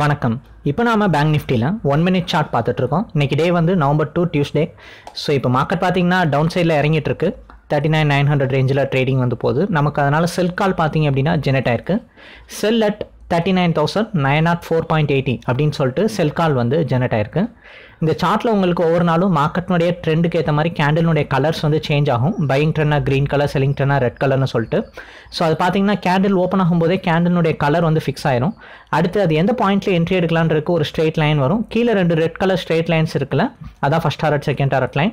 வணக்கம் இப்போ நாம பேங்க் நிஃப்டியில் ஒன் மினிட் சார்ட் பார்த்துட்ருக்கோம் இன்றைக்கி டே வந்து நவம்பர் டூ டியூஸ்டே ஸோ இப்போ மார்க்கெட் பார்த்திங்கன்னா டவுன் சைடில் இறங்கிட்டு இருக்கு தேர்ட்டி நைன் நைன் ஹண்ட்ரட் ரேஞ்சில் ட்ரேடிங் வந்து போகுது நமக்கு அதனால் செல் கால் பார்த்திங்க அப்படின்னா ஜெனரேட் ஆயிருக்கு sell at thirty nine thousand nine naught four point eighty அப்படின்னு சொல்லிட்டு செல் கால் வந்து ஜெனரேட் ஆயிருக்கு இந்த சார்ட்டில் உங்களுக்கு ஒவ்வொரு நாளும் மார்க்கெட்னுடைய ட்ரெண்டுக்கு ஏற்ற மாதிரி கேண்டிலுடைய கலர்ஸ் வந்து சேஞ்ச் ஆகும் பையிங் ட்ரெண்டாக க்ரீன் கலர் செல்லிங் ட்ரெண்டாக ரெட் கலர்னு சொல்லிட்டு ஸோ அது பார்த்தீங்கன்னா கேண்டில் ஓப்பன் ஆகும்போதே கேண்டிலுடைய கலர் வந்து ஃபிக்ஸ் ஆயிரும் அடுத்து அது எந்த பாயிண்ட்டில் என்ட்ரி எடுக்கலான்றதுக்கு ஒரு ஸ்ட்ரெயிட் லைன் வரும் கீழே ரெண்டு ரெட் கலர் ஸ்ட்ரெயிட் லைன்ஸ் இருக்குல்ல அதான் ஃபஸ்ட் ஆரட் செகண்ட் ஆரட் லைன்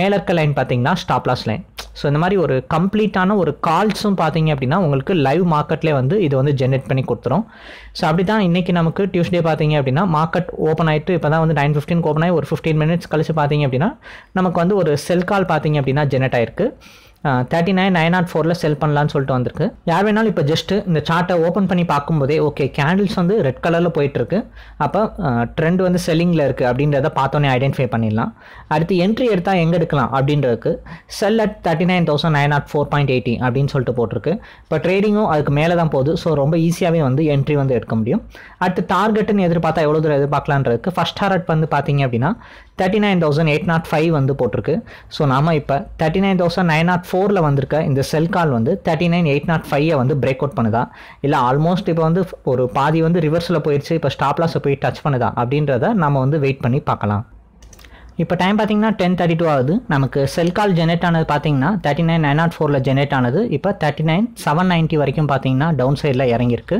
மேலே லைன் பார்த்தீங்கன்னா ஸ்டாப்லாஸ் லைன் ஸோ இந்த மாதிரி ஒரு கம்ப்ளீட்டான ஒரு கால்ஸும் பார்த்தீங்க அப்படின்னா உங்களுக்கு லைவ் மார்க்கெட்லேயே வந்து இது வந்து ஜென்ரேட் பண்ணி கொடுத்துரும் ஸோ அப்படி தான் இன்றைக்கி நமக்கு டியூஸ்டே பார்த்தீங்க அப்படின்னா மார்க்கெட் ஓப்பன் ஆகிட்டு இப்போ தான் வந்து நைன் ஃபிஃப்டின் ஓப்பன் ஒரு ஃபிஃப்டீன் மினிட்ஸ் கழிச்சு பார்த்தீங்க அப்படின்னா நமக்கு வந்து ஒரு செல் கால் பார்த்தீங்க அப்படின்னா ஜெனரேட் ஆயிருக்கு தேர்ட்டி நைன் நைன் நாட் ஃபோரில் செல் பண்ணலான்னு சொல்லிட்டு வந்திருக்கு யார் வேணாலும் இப்போ ஜஸ்ட்டு இந்த சார்ட்டை ஓப்பன் பண்ணி பார்க்கும்போதே ஓகே கேண்டில்ஸ் வந்து ரெட் கலரில் போயிட்டுருக்கு அப்போ ட்ரெண்ட் வந்து செல்லிங்கில் இருக்குது அப்படின்றத பார்த்தோன்னே ஐடென்டிஃபை பண்ணிடலாம் அடுத்து என்ட்ரி எடுத்தால் எங்கே எடுக்கலாம் அப்படின்றதுக்கு sell at thirty nine thousand nine naught four point eighty அப்படின்னு சொல்லிட்டு போட்டிருக்கு இப்போ ட்ரேடிங்கும் அதுக்கு மேலே தான் போகுது ஸோ ரொம்ப ஈஸியாகவே வந்து என்ட்ரி வந்து எடுக்க முடியும் அடுத்து டார்கெட்டுன்னு எதிர்பார்த்தா எவ்வளோ தூரம் எதிர்பார்க்கலான்றதுக்கு ஃபஸ்ட் டார்கெட் வந்து பார்த்தீங்க அப்படின்னா thirty nine thousand eight naught five வந்து போட்டிருக்கு ஸோ நாம் இப்போ thirty nine thousand nine naught ஃபோரில் வந்திருக்க இந்த செல் கால் வந்து தேர்ட்டி நைன் எயிட் நாட் ஃபைவை வந்து பிரேக் அவுட் பண்ணுதா இல்லை ஆல்மோஸ்ட் இப்போ வந்து ஒரு பாதி வந்து ரிவர்ஸில் போயிடுச்சு இப்போ ஸ்டாப்லாஸை போய் டச் பண்ணுதா அப்படின்றத நம்ம வந்து வெயிட் பண்ணி பார்க்கலாம் இப்போ டைம் பார்த்தீங்கன்னா டென் தேர்ட்டி டூ ஆகுது நமக்கு செல் கால் ஜெனரேட் ஆனது பார்த்தீங்கன்னா தேர்ட்டி நைன் நைன் நாட் ஃபோரில் ஜெனரேட் ஆனது இப்போ தேர்ட்டி நைன் செவன் நைன்ட்டி வரைக்கும் பார்த்தீங்கன்னா டவுன் சைடில் இறங்கியிருக்கு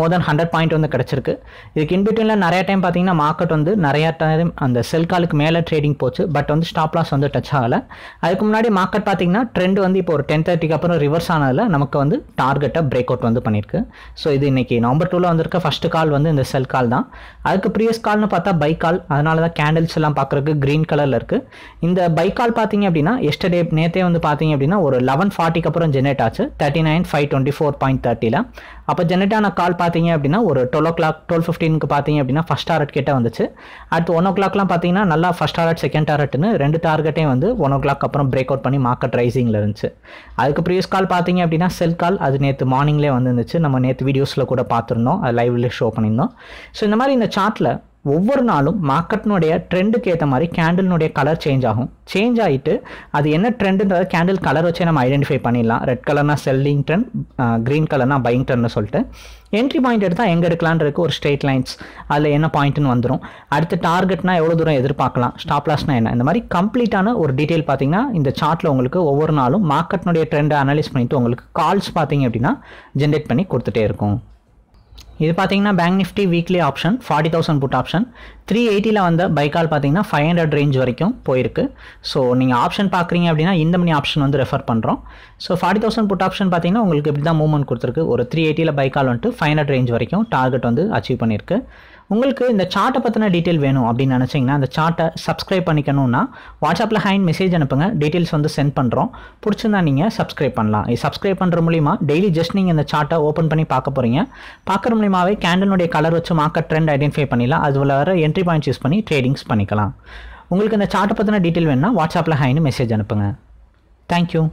மோர் தென் ஹண்ட்ரட் பாயிண்ட் வந்து கிடச்சிருக்கு இதுக்கு இன்பிட்வீனில் நிறைய டைம் பார்த்தீங்கன்னா மார்க்கெட் வந்து நிறையா டைம் அந்த செல் காலுக்கு மேலே ட்ரேடிங் போச்சு பட் வந்து ஸ்டாப் லாஸ் வந்து டச் ஆகலை அதுக்கு முன்னாடி மார்க்கெட் பார்த்தீங்கன்னா ட்ரெண்ட் வந்து இப்போ ஒரு டென் தேர்ட்டிக்கு அப்புறம் ரிவர்ஸ் ஆனதில் நமக்கு வந்து டார்கெட்டை பிரேக் அவுட் வந்து பண்ணியிருக்கு ஸோ இது இன்றைக்கி நவம்பர் டூவில் வந்திருக்க ஃபஸ்ட்டு கால் வந்து இந்த செல் கால் தான் அதுக்கு ப்ரீவியஸ் கால்னு பார்த்தா பைக் கால் அதனால தான் கேண்டில்ஸ் எல்லாம் பார்க்குறதுக்கு க்ரீன் க்ரீன் கலரில் இருக்குது இந்த பைக் கால் பார்த்தீங்க அப்படின்னா எஸ்டர்டே நேத்தே வந்து பார்த்தீங்க அப்படின்னா ஒரு லெவன் ஃபார்ட்டிக்கு அப்புறம் ஜெனரேட் ஆச்சு thirty nine five twenty four point தேர்ட்டியில் அப்போ ஜெனரேட் ஆன கால் பார்த்தீங்க அப்படின்னா ஒரு டுவெல் ஓ கிளாக் டுவெல் ஃபிஃப்டீனுக்கு பார்த்தீங்க அப்படின்னா ஃபஸ்ட் டாரட் கிட்டே வந்துச்சு அடுத்து ஒன் ஓ கிளாக்லாம் பார்த்தீங்கன்னா நல்லா ஃபஸ்ட் டாரட் செகண்ட் டாரட்னு ரெண்டு டார்கெட்டையும் வந்து ஒன் ஓ கிளாக் அப்புறம் பிரேக் அவுட் பண்ணி மார்க்கெட் ரைசிங்கில் இருந்துச்சு அதுக்கு ப்ரீவியஸ் கால் பார்த்தீங்க அப்படின்னா செல் கால் அது நேற்று மார்னிங்லேயே வந்துருந்துச்சு நம்ம நேற்று வீடியோஸில் கூட பார்த்துருந்தோம் அது லைவ்லேயே ஷோ பண்ணியிருந்தோம் ஸோ இந்த மாதிரி இந்த சார்ட்டில் ஒவ்வொரு நாளும் மார்க்கெட்னுடைய ட்ரெண்டுக்கு ஏற்ற மாதிரி கேண்டில்னுடைய கலர் சேஞ்ச் ஆகும் சேஞ்ச் ஆகிட்டு அது என்ன ட்ரெண்டுன்றத கேண்டில் கலர் வச்சே நம்ம ஐடென்டிஃபை பண்ணிடலாம் ரெட் கலர்னா செல்லிங் ட்ரெண்ட் க்ரீன் கலர்னா பையிங் ட்ரெண்ட்னு சொல்லிட்டு என்ட்ரி பாயிண்ட் எடுத்தால் எங்கே எடுக்கலான்றதுக்கு ஒரு ஸ்ட்ரெயிட் லைன்ஸ் அதில் என்ன பாயிண்ட்டுன்னு வந்துடும் அடுத்து டார்கெட்னா எவ்வளோ தூரம் எதிர்பார்க்கலாம் ஸ்டாப் லாஸ்னா என்ன இந்த மாதிரி கம்ப்ளீட்டான ஒரு டீட்டெயில் பார்த்தீங்கன்னா இந்த சார்ட்டில் உங்களுக்கு ஒவ்வொரு நாளும் மார்க்கெட்னுடைய ட்ரெண்டை அனலைஸ் பண்ணிவிட்டு உங்களுக்கு கால்ஸ் பார்த்தீங்க அப்படின்னா ஜென்ரேட் பண்ணி கொடுத்துட்டே இருக்கும் இது பார்த்தீங்கன்னா bank nifty weekly option forty thousand put option three எயிட்டியில் வந்த பைக்கால் பார்த்தீங்கன்னா ஃபைவ் ஹண்ட்ரட் ரேஞ்ச் வரைக்கும் போயிருக்கு ஸோ நீங்கள் ஆப்ஷன் பார்க்குறீங்க அப்படின்னா இந்த மணி ஆப்ஷன் வந்து ரெஃபர் பண்ணுறோம் so forty thousand put option பார்த்தீங்கன்னா உங்களுக்கு இப்படி தான் மூவ்மெண்ட் கொடுத்துருக்கு ஒரு த்ரீ எயிட்டியில் பைக்கால் வந்துட்டு ஃபைவ் ஹண்ட்ரட் ரேஞ்ச் வரைக்கும் டார்கெட் வந்து அச்சீவ் பண்ணியிருக்கு உங்களுக்கு இந்த சார்ட்டை பற்றின டீட்டெயில் வேணும் அப்படின்னு நினச்சிங்கன்னா அந்த சார்ட்டை சப்ஸ்கிரைப் பண்ணிக்கணும்னா வாட்ஸ்அப்பில் ஹேண்ட் மெசேஜ் அனுப்புங்க டீட்டெயில்ஸ் வந்து சென்ட் பண்ணுறோம் பிடிச்சிருந்தா நீங்கள் சப்ஸ்கிரைப் பண்ணலாம் இது சப்ஸ்கிரைப் பண்ணுற மூலிமா டெய்லி ஜஸ்ட் நீங்கள் இந்த சார்ட்டை ஓப்பன் பண்ணி பார்க்க போகிறீங்க பார்க்குற மூலியமாகவே கேண்டலுடைய கலர் வச்சு மார்க்கெட் ட்ரெண்ட் ஐடென்டிஃபை பண்ணிடலாம் அதில் வர என்ட்ரி பாயிண்ட் யூஸ் பண்ணி ட்ரேடிங்ஸ் பண்ணிக்கலாம் உங்களுக்கு இந்த சார்ட்டை பற்றின டீட்டெயில் வேணுன்னா வாட்ஸ்அப்பில் ஹைன்னு மெசேஜ் அனுப்புங்க தேங்க்யூ